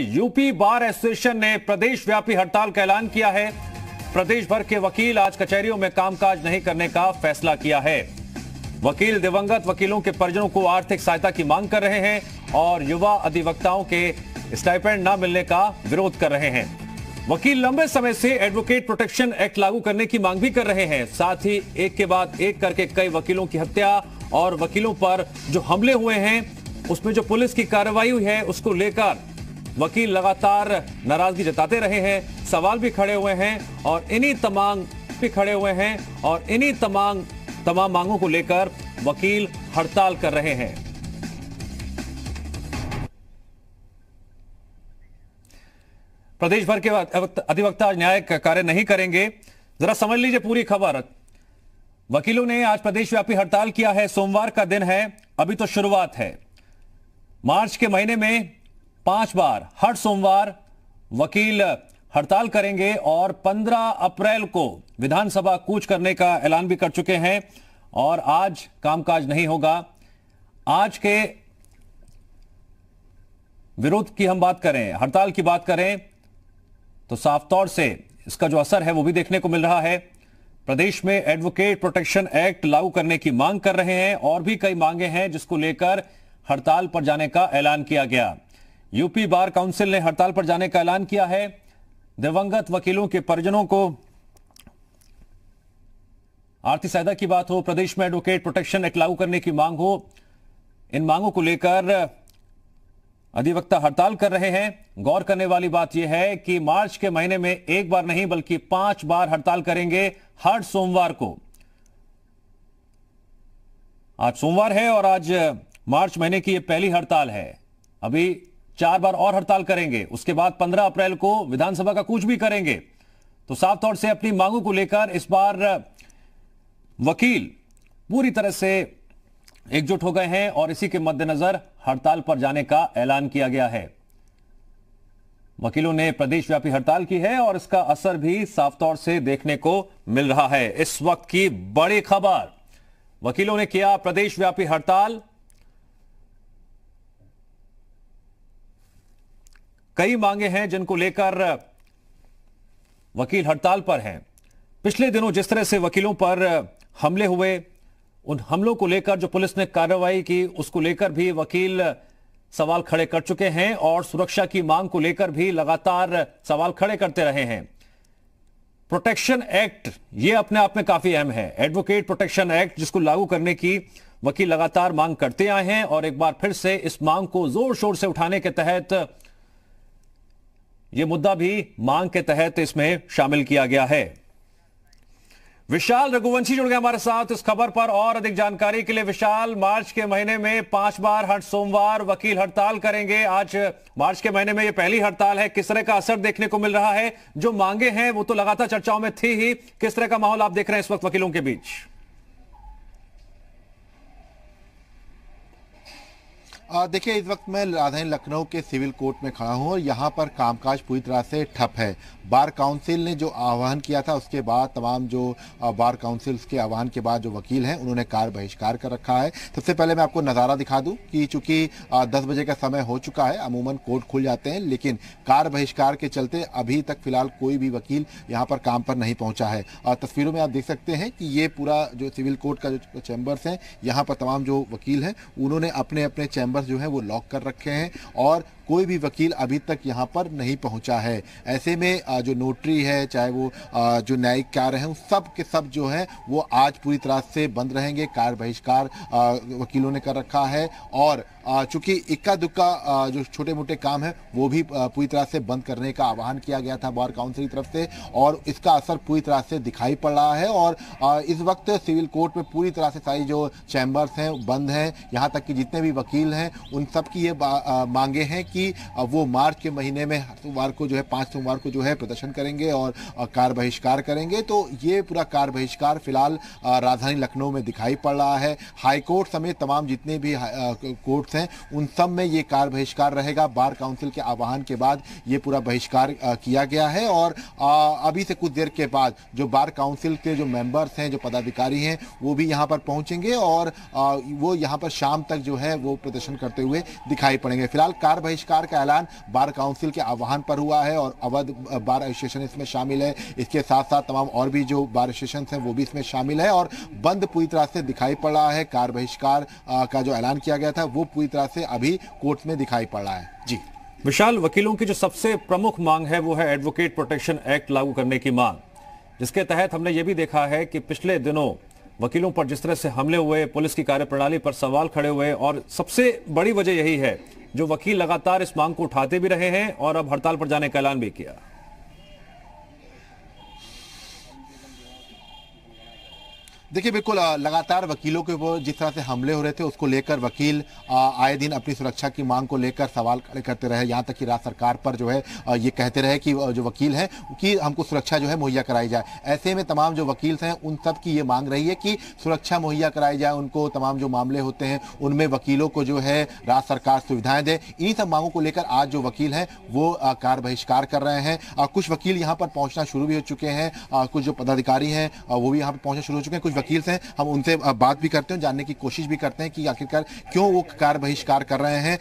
UP bar association ने प्रदेश व्यापी हड़ताल का ऐलान किया है प्रदेश भर के वकील आज कचहरियों में कामकाज नहीं करने का फैसला किया है वकील दिवंगत वकीलों के परिजनों को आर्थिक सहायता की मांग कर रहे हैं और युवा अधिवक्ताओं के स्टाइपेंड न मिलने का विरोध कर रहे हैं वकील लंबे समय से एडवोकेट प्रोटेक्शन एक्ट लागू करने की मांग भी कर रहे हैं साथ ही एक के बाद एक करके कई वकीलों की हत्या और वकीलों पर जो हमले हुए हैं उसमें जो पुलिस की कार्रवाई हुई है उसको लेकर वकील लगातार नाराजगी जताते रहे हैं सवाल भी खड़े हुए हैं और इन्हीं तमाम भी खड़े हुए हैं और इन्हीं तमाम तमाम मांगों को लेकर वकील हड़ताल कर रहे हैं प्रदेश भर के अधिवक्ता न्यायिक कार्य नहीं करेंगे जरा समझ लीजिए पूरी खबर वकीलों ने आज प्रदेशव्यापी हड़ताल किया है सोमवार का दिन है अभी तो शुरुआत है मार्च के महीने में पांच बार हर सोमवार वकील हड़ताल करेंगे और 15 अप्रैल को विधानसभा कूच करने का ऐलान भी कर चुके हैं और आज कामकाज नहीं होगा आज के विरोध की हम बात करें हड़ताल की बात करें तो साफ तौर से इसका जो असर है वो भी देखने को मिल रहा है प्रदेश में एडवोकेट प्रोटेक्शन एक्ट लागू करने की मांग कर रहे हैं और भी कई मांगे हैं जिसको लेकर हड़ताल पर जाने का ऐलान किया गया यूपी बार काउंसिल ने हड़ताल पर जाने का ऐलान किया है दिवंगत वकीलों के परिजनों को आर्थिक सहायता की बात हो प्रदेश में एडवोकेट प्रोटेक्शन एक्ट लागू करने की मांग हो इन मांगों को लेकर अधिवक्ता हड़ताल कर रहे हैं गौर करने वाली बात यह है कि मार्च के महीने में एक बार नहीं बल्कि पांच बार हड़ताल करेंगे हर सोमवार को आज सोमवार है और आज मार्च महीने की यह पहली हड़ताल है अभी चार बार और हड़ताल करेंगे उसके बाद 15 अप्रैल को विधानसभा का कुछ भी करेंगे तो साफ तौर से अपनी मांगों को लेकर इस बार वकील पूरी तरह से एकजुट हो गए हैं और इसी के मद्देनजर हड़ताल पर जाने का ऐलान किया गया है वकीलों ने प्रदेशव्यापी हड़ताल की है और इसका असर भी साफ तौर से देखने को मिल रहा है इस वक्त की बड़ी खबर वकीलों ने किया प्रदेशव्यापी हड़ताल कई मांगे हैं जिनको लेकर वकील हड़ताल पर हैं पिछले दिनों जिस तरह से वकीलों पर हमले हुए उन हमलों को लेकर जो पुलिस ने कार्रवाई की उसको लेकर भी वकील सवाल खड़े कर चुके हैं और सुरक्षा की मांग को लेकर भी लगातार सवाल खड़े करते रहे हैं प्रोटेक्शन एक्ट ये अपने आप में काफी अहम है एडवोकेट प्रोटेक्शन एक्ट जिसको लागू करने की वकील लगातार मांग करते आए हैं और एक बार फिर से इस मांग को जोर शोर से उठाने के तहत यह मुद्दा भी मांग के तहत इसमें शामिल किया गया है विशाल रघुवंशी जुड़ गए हमारे साथ इस खबर पर और अधिक जानकारी के लिए विशाल मार्च के महीने में पांच बार हर सोमवार वकील हड़ताल करेंगे आज मार्च के महीने में यह पहली हड़ताल है किस तरह का असर देखने को मिल रहा है जो मांगे हैं वो तो लगातार चर्चाओं में थी ही किस तरह का माहौल आप देख रहे हैं इस वक्त वकीलों के बीच देखिए इस वक्त मैं राजधानी लखनऊ के सिविल कोर्ट में खड़ा हूँ और यहाँ पर कामकाज पूरी तरह से ठप है बार काउंसिल ने जो आह्वान किया था उसके बाद तमाम जो बार काउंसिल्स के आह्वान के बाद जो वकील हैं उन्होंने कार बहिष्कार कर रखा है सबसे पहले मैं आपको नज़ारा दिखा दूं कि चूंकि दस बजे का समय हो चुका है अमूमन कोर्ट खुल जाते हैं लेकिन कार बहिष्कार के चलते अभी तक फिलहाल कोई भी वकील यहाँ पर काम पर नहीं पहुँचा है तस्वीरों में आप देख सकते हैं कि ये पूरा जो सिविल कोर्ट का जो चैम्बर्स हैं यहाँ पर तमाम जो वकील हैं उन्होंने अपने अपने चैम्बर्स जो हैं वो लॉक कर रखे हैं और कोई भी वकील अभी तक यहाँ पर नहीं पहुँचा है ऐसे में जो नोटरी है चाहे वो जो न्यायिक कार्य हैं सब के सब जो है वो आज पूरी तरह से बंद रहेंगे कार्य बहिष्कार वकीलों ने कर रखा है और चूंकि इक्का दुक्का जो छोटे मोटे काम है वो भी पूरी तरह से बंद करने का आह्वान किया गया था बार काउंसिल की तरफ से और इसका असर पूरी तरह से दिखाई पड़ रहा है और इस वक्त सिविल कोर्ट में पूरी तरह से सारी जो चैम्बर्स हैं बंद हैं यहाँ तक कि जितने भी वकील हैं उन सब की ये मांगे हैं कि वो मार्च के महीने में हर सोमवार को जो है पाँच सोमवार को जो है प्रदर्शन करेंगे और कार बहिष्कार करेंगे तो ये पूरा कार बहिष्कार फिलहाल राजधानी लखनऊ में दिखाई पड़ रहा है हाईकोर्ट समेत तमाम जितने भी कोर्ट्स हैं उन सब में ये कार बहिष्कार रहेगा बार काउंसिल के आह्वान के बाद ये पूरा बहिष्कार किया गया है और अभी से कुछ देर के बाद जो बार काउंसिल के जो मेंबर्स हैं जो पदाधिकारी हैं वो भी यहाँ पर पहुँचेंगे और वो यहाँ पर शाम तक जो है वो प्रदर्शन करते हुए दिखाई पड़ेंगे फिलहाल कार बहिष्कार बहिष्कार का ऐलान बार काउंसिल के आह्वान पर हुआ है और अवध बार एसोसिएशन इसमें शामिल है इसके साथ साथ तमाम और भी जो बार एसोसिएशन हैं वो भी इसमें शामिल है और बंद पूरी तरह से दिखाई पड़ रहा है कार बहिष्कार का जो ऐलान किया गया था वो पूरी तरह से अभी कोर्ट में दिखाई पड़ रहा है जी विशाल वकीलों की जो सबसे प्रमुख मांग है वो है एडवोकेट प्रोटेक्शन एक्ट लागू करने की मांग जिसके तहत हमने ये भी देखा है कि पिछले दिनों वकीलों पर जिस तरह से हमले हुए पुलिस की कार्यप्रणाली पर सवाल खड़े हुए और सबसे बड़ी वजह यही है जो वकील लगातार इस मांग को उठाते भी रहे हैं और अब हड़ताल पर जाने का ऐलान भी किया देखिए बिल्कुल लगातार वकीलों के ऊपर जिस तरह से हमले हो रहे थे उसको लेकर वकील आए दिन अपनी सुरक्षा की मांग को लेकर सवाल खड़े करते रहे यहाँ तक कि राज्य सरकार पर जो है ये कहते रहे कि जो वकील हैं कि हमको सुरक्षा जो है मुहैया कराई जाए ऐसे में तमाम जो वकील हैं उन सब की ये मांग रही है कि सुरक्षा मुहैया कराई जाए उनको तमाम जो मामले होते हैं उनमें वकीलों को जो है राज्य सरकार सुविधाएं दे इन्हीं सब मांगों को लेकर आज जो वकील हैं वो कार बहिष्कार कर रहे हैं कुछ वकील यहाँ पर पहुँचना शुरू भी हो चुके हैं कुछ जो पदाधिकारी हैं वो भी यहाँ पर पहुँचना शुरू हो चुके हैं कुछ वकील हैं हम उनसे बात भी करते हैं जानने की कोशिश भी करते हैं कि आखिरकार क्यों वो कार बहिष्कार कर रहे हैं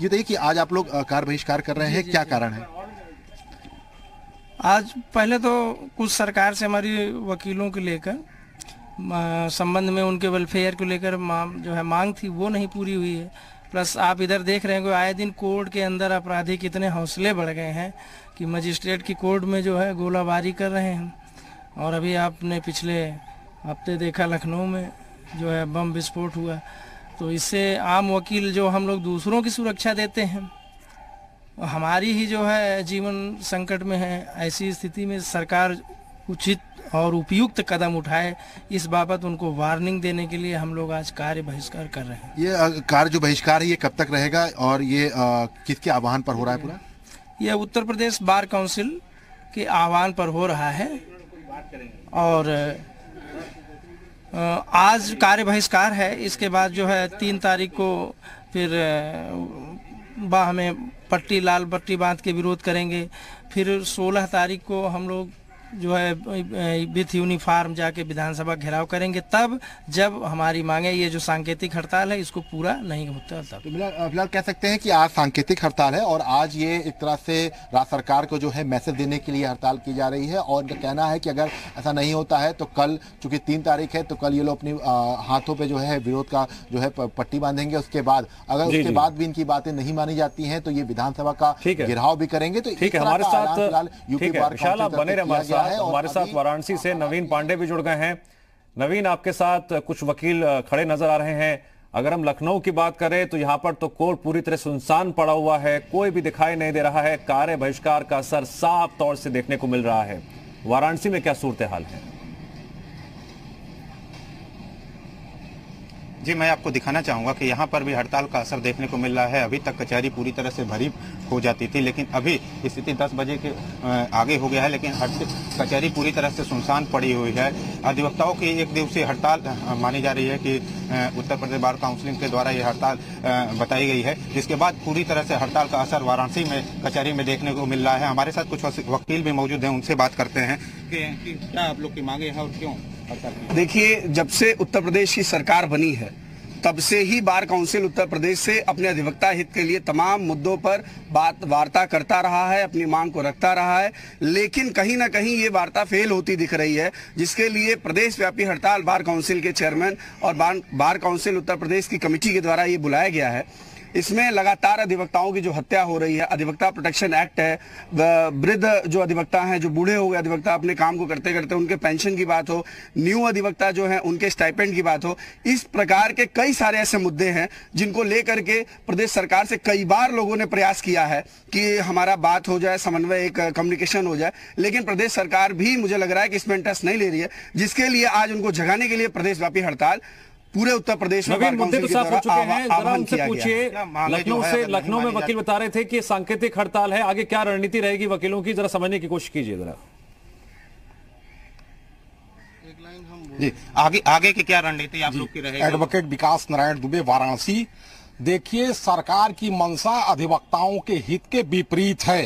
ये देखिए कि आज आप लोग कार बहिष्कार कर रहे हैं क्या कारण है आज पहले तो कुछ सरकार से हमारी वकीलों के लेकर संबंध में उनके वेलफेयर को लेकर जो है मांग थी वो नहीं पूरी हुई है प्लस आप इधर देख रहे हैं कि आए दिन कोर्ट के अंदर अपराधी कितने हौसले बढ़ गए हैं कि मजिस्ट्रेट की कोर्ट में जो है गोलाबारी कर रहे हैं और अभी आपने पिछले आपने देखा लखनऊ में जो है बम विस्फोट हुआ तो इससे आम वकील जो हम लोग दूसरों की सुरक्षा देते हैं हमारी ही जो है जीवन संकट में है ऐसी स्थिति में सरकार उचित और उपयुक्त कदम उठाए इस बाबत उनको वार्निंग देने के लिए हम लोग आज कार्य बहिष्कार कर रहे हैं ये कार्य जो बहिष्कार है ये कब तक रहेगा और ये किसके आह्वान पर हो रहा है पूरा ये उत्तर प्रदेश बार काउंसिल के आह्वान पर हो रहा है और आज कार्य बहिष्कार है इसके बाद जो है तीन तारीख को फिर बाह में पट्टी लाल पट्टी बांध के विरोध करेंगे फिर 16 तारीख को हम लोग जो है विथ यूनिफार्म जाके विधानसभा घेराव करेंगे तब जब हमारी मांगे ये जो सांकेतिक हड़ताल है इसको पूरा नहीं होता तब तो फिलहाल कह सकते हैं कि आज सांकेतिक हड़ताल है और आज ये एक तरह से राज्य सरकार को जो है मैसेज देने के लिए हड़ताल की जा रही है और इनका कहना है कि अगर ऐसा नहीं होता है तो कल चूंकि तीन तारीख है तो कल ये लोग अपनी हाथों पर जो है विरोध का जो है पट्टी बांधेंगे उसके बाद अगर उसके बाद भी इनकी बातें नहीं मानी जाती है तो ये विधानसभा का घेराव भी करेंगे तो ठीक है हमारे साथ यूपी बने रहे हुआ है हमारे साथ वाराणसी से नवीन पांडे भी जुड़ गए हैं नवीन आपके साथ कुछ वकील खड़े नजर आ रहे हैं अगर हम लखनऊ की बात करें तो यहाँ पर तो कोर्ट पूरी तरह सुनसान पड़ा हुआ है कोई भी दिखाई नहीं दे रहा है कार्य बहिष्कार का असर साफ तौर से देखने को मिल रहा है वाराणसी में क्या सूरत हाल है जी मैं आपको दिखाना चाहूंगा कि यहाँ पर भी हड़ताल का असर देखने को मिल रहा है अभी तक कचहरी पूरी तरह से भरी हो जाती थी लेकिन अभी स्थिति 10 बजे के आगे हो गया है लेकिन कचहरी पूरी तरह से सुनसान पड़ी हुई है अधिवक्ताओं की एक दिवसीय हड़ताल मानी जा रही है कि उत्तर प्रदेश बार काउंसिलिंग के द्वारा ये हड़ताल बताई गई है जिसके बाद पूरी तरह से हड़ताल का असर वाराणसी में कचहरी में देखने को मिल रहा है हमारे साथ कुछ वकील भी मौजूद हैं उनसे बात करते हैं कि क्या आप लोग की मांगे हैं और क्यों देखिए जब से उत्तर प्रदेश की सरकार बनी है तब से ही बार काउंसिल उत्तर प्रदेश से अपने अधिवक्ता हित के लिए तमाम मुद्दों पर बात वार्ता करता रहा है अपनी मांग को रखता रहा है लेकिन कहीं ना कहीं ये वार्ता फेल होती दिख रही है जिसके लिए प्रदेश व्यापी हड़ताल बार काउंसिल के चेयरमैन और बार, बार काउंसिल उत्तर प्रदेश की कमेटी के द्वारा ये बुलाया गया है इसमें लगातार अधिवक्ताओं की जो हत्या हो रही है अधिवक्ता प्रोटेक्शन एक्ट है वृद्ध जो अधिवक्ता हैं जो बूढ़े हो गए अधिवक्ता अपने काम को करते करते उनके पेंशन की बात हो न्यू अधिवक्ता जो है उनके स्टाइपेंड की बात हो इस प्रकार के कई सारे ऐसे मुद्दे हैं जिनको लेकर के प्रदेश सरकार से कई बार लोगों ने प्रयास किया है कि हमारा बात हो जाए समन्वय एक कम्युनिकेशन हो जाए लेकिन प्रदेश सरकार भी मुझे लग रहा है कि इसमें इंटरेस्ट नहीं ले रही है जिसके लिए आज उनको जगाने के लिए प्रदेशव्यापी हड़ताल पूरे उत्तर प्रदेश में मुद्दे तो साफ हो चुके हैं जरा उनसे पूछिए लखनऊ से लखनऊ में वकील बता रहे थे कि सांकेतिक हड़ताल है आगे क्या रणनीति रहेगी वकीलों की जरा समझने की कोशिश कीजिए जरा जी आगे आगे की क्या रणनीति आप लोग की रहेगी एडवोकेट विकास नारायण दुबे वाराणसी देखिए सरकार की मंशा अधिवक्ताओं के हित के विपरीत है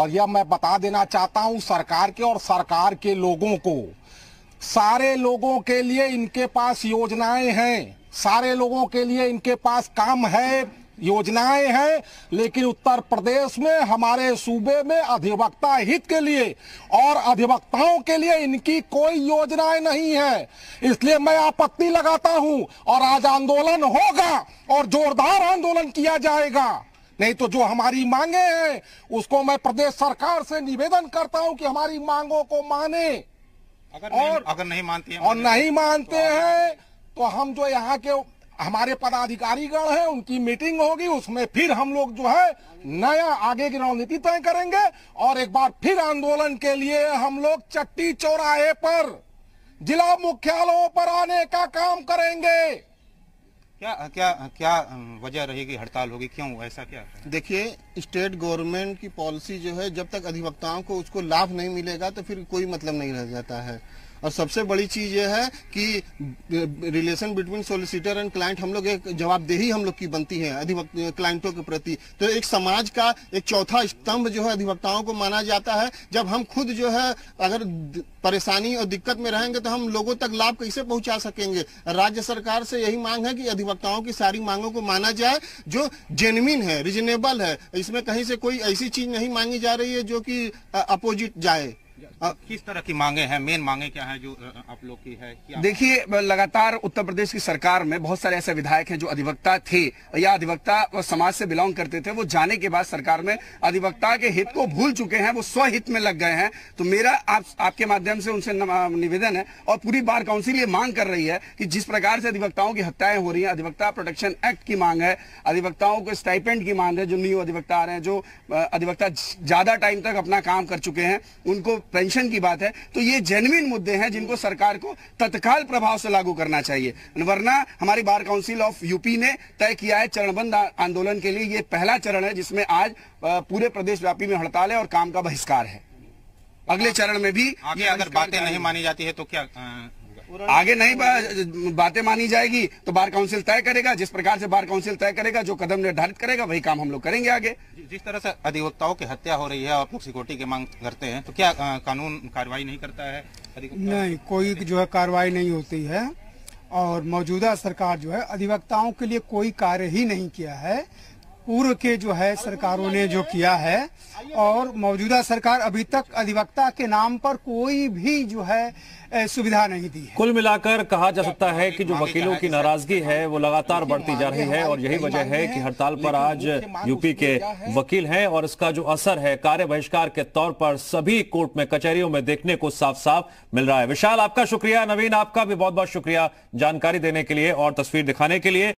और यह मैं बता देना चाहता हूं सरकार के और सरकार के लोगों को सारे लोगों के लिए इनके पास योजनाएं हैं सारे लोगों के लिए इनके पास काम है योजनाएं हैं लेकिन उत्तर प्रदेश में हमारे सूबे में अधिवक्ता हित के लिए और अधिवक्ताओं के लिए इनकी कोई योजनाएं नहीं है इसलिए मैं आपत्ति लगाता हूं और आज आंदोलन होगा और जोरदार आंदोलन किया जाएगा नहीं तो जो हमारी मांगे हैं उसको मैं प्रदेश सरकार से निवेदन करता हूं कि हमारी मांगों को माने अगर और अगर नहीं मानते हैं और नहीं मानते तो हैं तो हम जो यहाँ के हमारे पदाधिकारी गण हैं उनकी मीटिंग होगी उसमें फिर हम लोग जो है नया आगे की रणनीति तय करेंगे और एक बार फिर आंदोलन के लिए हम लोग चट्टी चौराहे पर जिला मुख्यालयों पर आने का काम करेंगे क्या क्या क्या वजह रहेगी हड़ताल होगी क्यों ऐसा क्या देखिए स्टेट गवर्नमेंट की पॉलिसी जो है जब तक अधिवक्ताओं को उसको लाभ नहीं मिलेगा तो फिर कोई मतलब नहीं रह जाता है और सबसे बड़ी चीज यह है कि relation between solicitor and client हम लोग एक जवाबदेही हम लोग की बनती है अधिवक्त क्लाइंटों के प्रति तो एक समाज का एक चौथा स्तंभ जो है अधिवक्ताओं को माना जाता है जब हम खुद जो है अगर परेशानी और दिक्कत में रहेंगे तो हम लोगों तक लाभ कैसे पहुंचा सकेंगे राज्य सरकार से यही मांग है कि अधिवक्ताओं की सारी मांगों को माना जाए जो जेनविन है रिजनेबल है इसमें कहीं से कोई ऐसी चीज नहीं मांगी जा रही है जो कि अपोजिट जाए किस तरह की मांगे हैं मेन मांगे क्या है जो आप लोग की है देखिए लगातार उत्तर प्रदेश की सरकार में बहुत सारे ऐसे विधायक हैं जो अधिवक्ता थे या अधिवक्ता समाज से बिलोंग करते थे वो जाने के बाद सरकार में अधिवक्ता के हित को भूल चुके हैं वो स्वहित में लग गए हैं तो मेरा आप आपके माध्यम से उनसे निवेदन है और पूरी बार काउंसिल ये मांग कर रही है कि जिस प्रकार से अधिवक्ताओं की हत्याएं हो रही है अधिवक्ता प्रोटेक्शन एक्ट की मांग है अधिवक्ताओं को स्टाइपेंट की मांग है जो न्यू अधिवक्ता आ रहे हैं जो अधिवक्ता ज्यादा टाइम तक अपना काम कर चुके हैं उनको पेंशन की बात है तो ये जेनविन मुद्दे हैं जिनको सरकार को तत्काल प्रभाव से लागू करना चाहिए वरना हमारी बार काउंसिल ऑफ यूपी ने तय किया है चरणबंद आंदोलन के लिए ये पहला चरण है जिसमें आज पूरे प्रदेश व्यापी में हड़ताल है और काम का बहिष्कार है अगले चरण में भी ये अगर बातें नहीं मानी जाती है तो क्या आगे नहीं बा, बातें मानी जाएगी तो बार काउंसिल तय करेगा जिस प्रकार से बार काउंसिल तय करेगा जो कदम निर्धारित करेगा वही काम हम लोग करेंगे आगे जिस तरह से अधिवक्ताओं की हत्या हो रही है आप लोग सिक्योरिटी की मांग करते हैं तो क्या आ, कानून कार्रवाई नहीं करता है नहीं कोई जो है कार्रवाई नहीं होती है और मौजूदा सरकार जो है अधिवक्ताओं के लिए कोई कार्य ही नहीं किया है पूर्व के जो है सरकारों ने जो किया है और मौजूदा सरकार अभी तक अधिवक्ता के नाम पर कोई भी जो है सुविधा नहीं दी है कुल मिलाकर कहा जा सकता है कि जो वकीलों की नाराजगी है वो लगातार बढ़ती जा रही है और यही वजह है कि हड़ताल पर आज यूपी के वकील हैं और इसका जो असर है कार्य बहिष्कार के तौर पर सभी कोर्ट में कचहरियों में देखने को साफ साफ मिल रहा है विशाल आपका शुक्रिया नवीन आपका भी बहुत बहुत शुक्रिया जानकारी देने के लिए और तस्वीर दिखाने के लिए